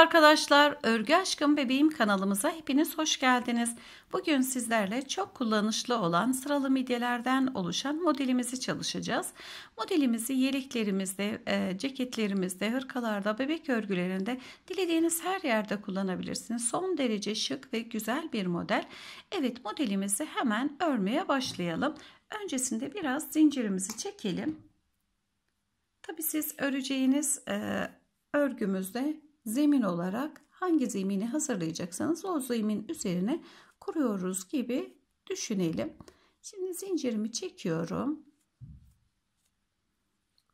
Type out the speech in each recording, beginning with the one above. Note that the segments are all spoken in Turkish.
arkadaşlar, Örgü Aşkım Bebeğim kanalımıza hepiniz hoş geldiniz. Bugün sizlerle çok kullanışlı olan sıralı midyelerden oluşan modelimizi çalışacağız. Modelimizi yeleklerimizde, e, ceketlerimizde, hırkalarda, bebek örgülerinde dilediğiniz her yerde kullanabilirsiniz. Son derece şık ve güzel bir model. Evet modelimizi hemen örmeye başlayalım. Öncesinde biraz zincirimizi çekelim. Tabi siz öreceğiniz e, örgümüzde zemin olarak hangi zemini hazırlayacaksanız o zemin üzerine kuruyoruz gibi düşünelim. Şimdi zincirimi çekiyorum.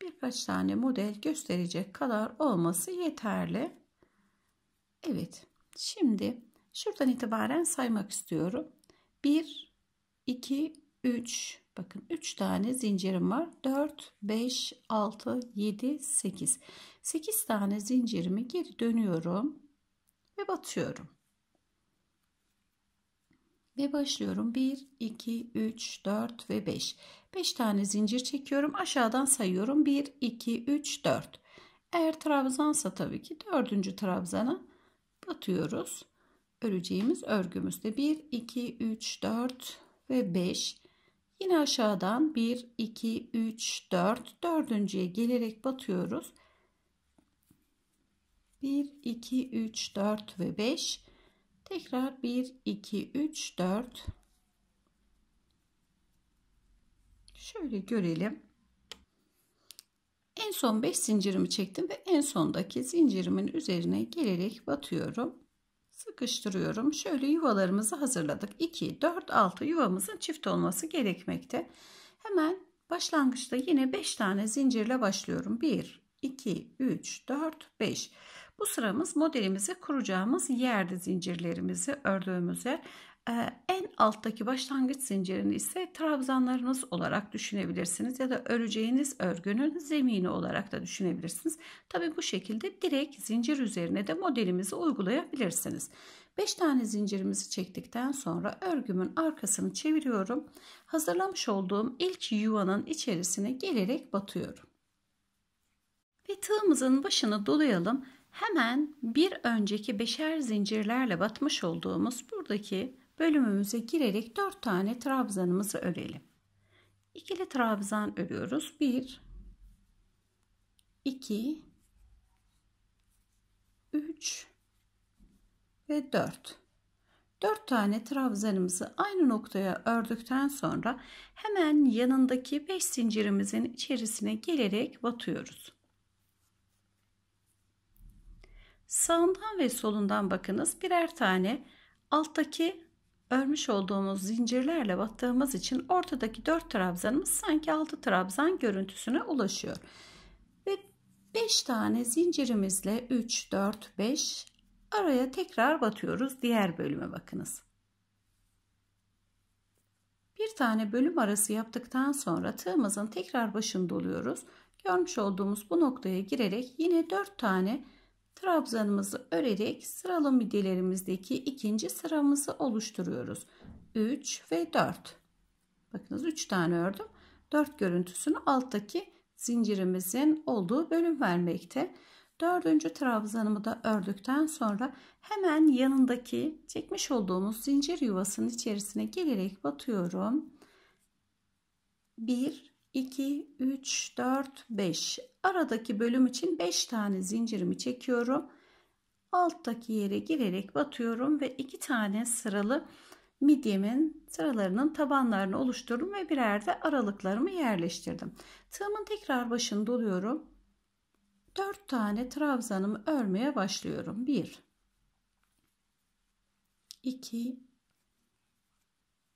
Birkaç tane model gösterecek kadar olması yeterli. Evet. Şimdi şuradan itibaren saymak istiyorum. 1 2 3 Bakın 3 tane zincirim var. 4, 5, 6, 7, 8. 8 tane zincirimi geri dönüyorum ve batıyorum. Ve başlıyorum. 1, 2, 3, 4 ve 5. 5 tane zincir çekiyorum. Aşağıdan sayıyorum. 1, 2, 3, 4. Eğer trabzansa tabii ki dördüncü trabzana batıyoruz. Öreceğimiz örgümüzde 1, 2, 3, 4 ve 5 Yine aşağıdan 1, 2, 3, 4, dördüncüye gelerek batıyoruz. 1, 2, 3, 4 ve 5. Tekrar 1, 2, 3, 4. Şöyle görelim. En son 5 zincirimi çektim ve en sondaki zincirimin üzerine gelerek batıyorum sıkıştırıyorum. Şöyle yuvalarımızı hazırladık. 2, 4, 6 yuvamızın çift olması gerekmekte. Hemen başlangıçta yine 5 tane zincirle başlıyorum. 1, 2, 3, 4, 5. Bu sıramız modelimizi kuracağımız yerde zincirlerimizi ördüğümüz yer. Ee, en alttaki başlangıç zincirini ise trabzanlarınız olarak düşünebilirsiniz ya da öreceğiniz örgünün zemini olarak da düşünebilirsiniz. Tabi bu şekilde direkt zincir üzerine de modelimizi uygulayabilirsiniz. 5 tane zincirimizi çektikten sonra örgümün arkasını çeviriyorum. Hazırlamış olduğum ilk yuvanın içerisine gelerek batıyorum. Ve tığımızın başını dolayalım. Hemen bir önceki beşer zincirlerle batmış olduğumuz buradaki bölümümüze girerek 4 tane trabzanımızı örelim. İkili trabzan örüyoruz. 1 2 3 ve 4. 4 tane trabzanımızı aynı noktaya ördükten sonra hemen yanındaki 5 zincirimizin içerisine gelerek batıyoruz. Sağından ve solundan bakınız birer tane alttaki örmüş olduğumuz zincirlerle battığımız için ortadaki 4 trabzanımız sanki 6 trabzan görüntüsüne ulaşıyor. Ve 5 tane zincirimizle 3, 4, 5 araya tekrar batıyoruz. Diğer bölüme bakınız. Bir tane bölüm arası yaptıktan sonra tığımızın tekrar başını doluyoruz. Görmüş olduğumuz bu noktaya girerek yine 4 tane trabzanımızı örerek sıralı midyelerimizdeki ikinci sıramızı oluşturuyoruz. 3 ve 4. Bakınız 3 tane ördüm. 4 görüntüsünü alttaki zincirimizin olduğu bölüm vermekte. Dördüncü trabzanımı da ördükten sonra hemen yanındaki çekmiş olduğumuz zincir yuvasının içerisine gelerek batıyorum. 1 2, 3, 4, 5. Aradaki bölüm için 5 tane zincirimi çekiyorum. Alttaki yere girerek batıyorum ve 2 tane sıralı midyemin sıralarının tabanlarını oluşturdum ve birer de aralıklarımı yerleştirdim. Tığımın tekrar başını doluyorum. 4 tane trabzanımı örmeye başlıyorum. 1 2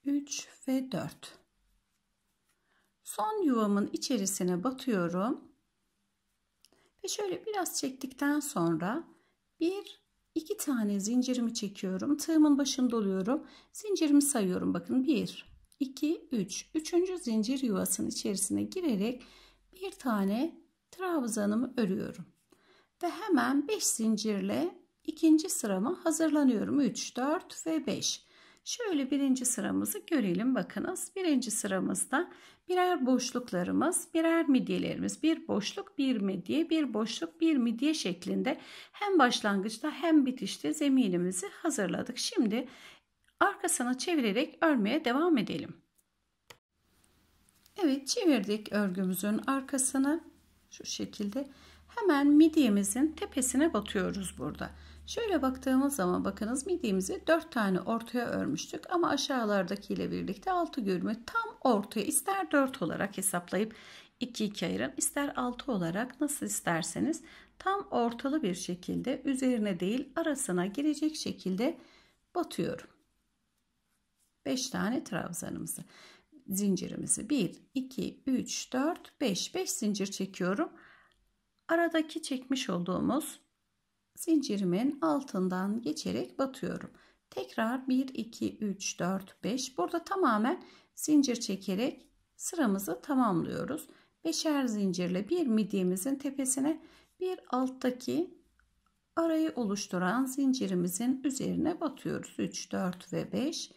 3 ve 4 son yuvamın içerisine batıyorum. Ve şöyle biraz çektikten sonra bir iki tane zincirimi çekiyorum. Tığımın başını doluyorum Zincirimi sayıyorum. Bakın 1 2 3. Üçüncü zincir yuvasının içerisine girerek bir tane trabzanımı örüyorum. Ve hemen 5 zincirle ikinci sıramı hazırlanıyorum. 3 4 ve 5. Şöyle birinci sıramızı görelim bakınız. Birinci sıramızda birer boşluklarımız, birer midyelerimiz, bir boşluk, bir midye, bir boşluk, bir midye şeklinde hem başlangıçta hem bitişte zeminimizi hazırladık. Şimdi arkasını çevirerek örmeye devam edelim. Evet çevirdik örgümüzün arkasını şu şekilde hemen midyemizin tepesine batıyoruz burada. Şöyle baktığımız zaman bakınız midyemizi 4 tane ortaya örmüştük ama aşağılardakiyle birlikte 6 görümü tam ortaya ister 4 olarak hesaplayıp 2 2 ayırın ister 6 olarak nasıl isterseniz tam ortalı bir şekilde üzerine değil arasına girecek şekilde batıyorum. 5 tane trabzanımızı zincirimizi 1 2 3 4 5 5 zincir çekiyorum. Aradaki çekmiş olduğumuz zincirimin altından geçerek batıyorum. Tekrar 1, 2, 3, 4, 5. Burada tamamen zincir çekerek sıramızı tamamlıyoruz. Beşer zincirle bir midyemizin tepesine bir alttaki arayı oluşturan zincirimizin üzerine batıyoruz. 3, 4 ve 5.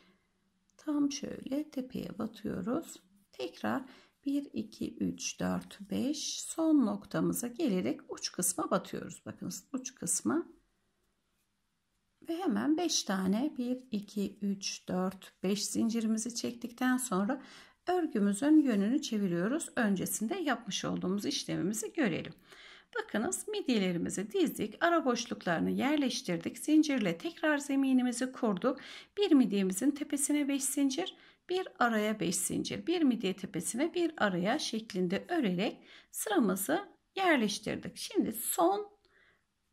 Tam şöyle tepeye batıyoruz. Tekrar 1, 2, 3, 4, 5 son noktamıza gelerek uç kısma batıyoruz. Bakınız uç kısma ve hemen 5 tane 1, 2, 3, 4, 5 zincirimizi çektikten sonra örgümüzün yönünü çeviriyoruz. Öncesinde yapmış olduğumuz işlemimizi görelim. Bakınız midyelerimizi dizdik, ara boşluklarını yerleştirdik, zincirle tekrar zeminimizi kurduk. Bir midyemizin tepesine 5 zincir, bir araya 5 zincir, bir midye tepesine bir araya şeklinde örerek sıramızı yerleştirdik. Şimdi son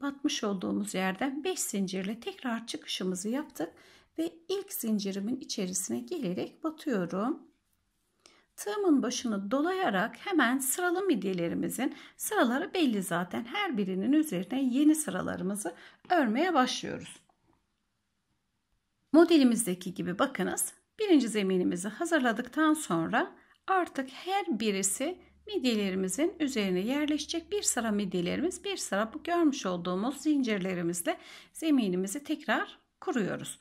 batmış olduğumuz yerden 5 zincirle tekrar çıkışımızı yaptık ve ilk zincirimin içerisine gelerek batıyorum. Tığımın başını dolayarak hemen sıralı midyelerimizin sıraları belli zaten her birinin üzerine yeni sıralarımızı örmeye başlıyoruz. Modelimizdeki gibi bakınız Birinci zeminimizi hazırladıktan sonra artık her birisi midyelerimizin üzerine yerleşecek bir sıra midyelerimiz bir sıra bu görmüş olduğumuz zincirlerimizle zeminimizi tekrar kuruyoruz.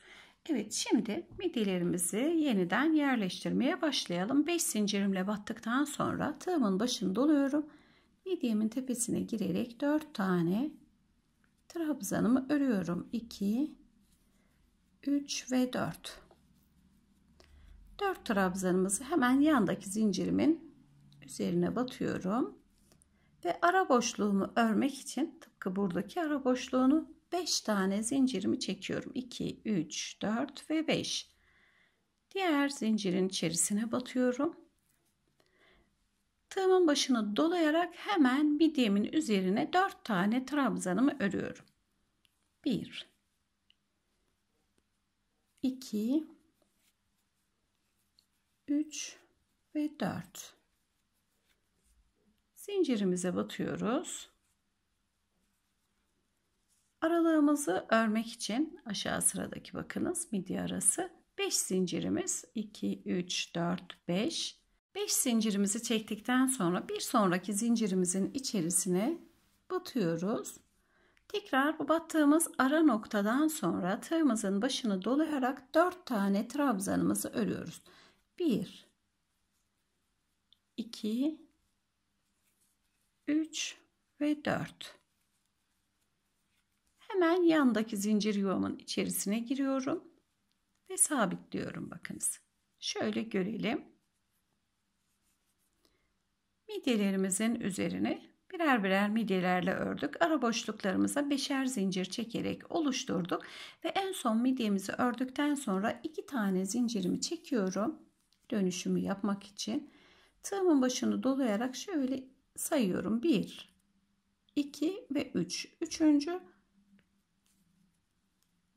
Evet şimdi midyelerimizi yeniden yerleştirmeye başlayalım. 5 zincirimle battıktan sonra tığımın başını doluyorum. Midyemin tepesine girerek 4 tane trabzanımı örüyorum. 2 3 ve 4 4 trabzanımızı hemen yandaki zincirimin üzerine batıyorum. Ve ara boşluğumu örmek için tıpkı buradaki ara boşluğunu 5 tane zincirimi çekiyorum. 2, 3, 4 ve 5. Diğer zincirin içerisine batıyorum. Tığımın başını dolayarak hemen midyemin üzerine 4 tane trabzanımı örüyorum. 1 2 3 ve 4 zincirimize batıyoruz aralığımızı örmek için aşağı sıradaki bakınız midye arası 5 zincirimiz 2 3 4 5 5 zincirimizi çektikten sonra bir sonraki zincirimizin içerisine batıyoruz Tekrar bu battığımız ara noktadan sonra tığımızın başını dolayarak 4 tane trabzanımızı örüyoruz. 1 2 3 ve 4 hemen yandaki zincir yuvamın içerisine giriyorum ve sabitliyorum bakınız şöyle görelim midyelerimizin üzerine birer birer midyelerle ördük. Ara boşluklarımıza beşer zincir çekerek oluşturduk ve en son midyemizi ördükten sonra iki tane zincirimi çekiyorum dönüşümü yapmak için tığımın başını dolayarak şöyle sayıyorum. 1, 2 ve 3. Üçüncü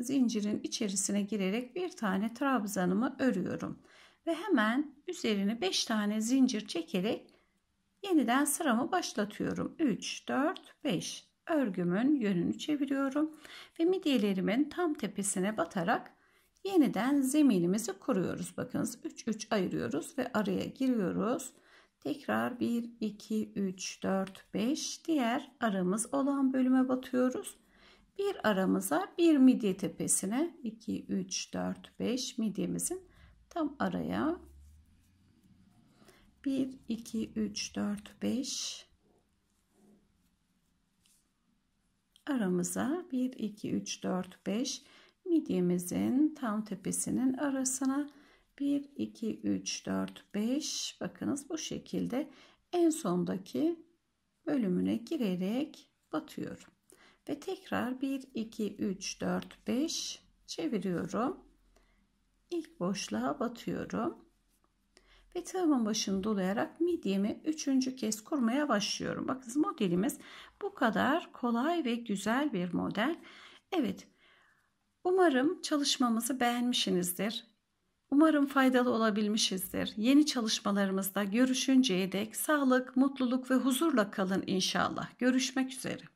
zincirin içerisine girerek bir tane trabzanımı örüyorum. Ve hemen üzerine 5 tane zincir çekerek yeniden sıramı başlatıyorum. 3, 4, 5 örgümün yönünü çeviriyorum ve midyelerimin tam tepesine batarak yeniden zeminimizi kuruyoruz. Bakınız 3 3 ayırıyoruz ve araya giriyoruz. Tekrar 1 2 3 4 5 diğer aramız olan bölüme batıyoruz. Bir aramıza bir midye tepesine 2 3 4 5 midyemizin tam araya 1 2 3 4 5 aramıza 1 2 3 4 5 midyemizin tam tepesinin arasına 1, 2, 3, 4, 5 bakınız bu şekilde en sondaki bölümüne girerek batıyorum. Ve tekrar 1, 2, 3, 4, 5 çeviriyorum. ilk boşluğa batıyorum. Ve tığımın başını dolayarak midyemi üçüncü kez kurmaya başlıyorum. Bakınız modelimiz bu kadar kolay ve güzel bir model. Evet Umarım çalışmamızı beğenmişsinizdir. Umarım faydalı olabilmişizdir. Yeni çalışmalarımızda görüşünceye dek sağlık, mutluluk ve huzurla kalın inşallah. Görüşmek üzere.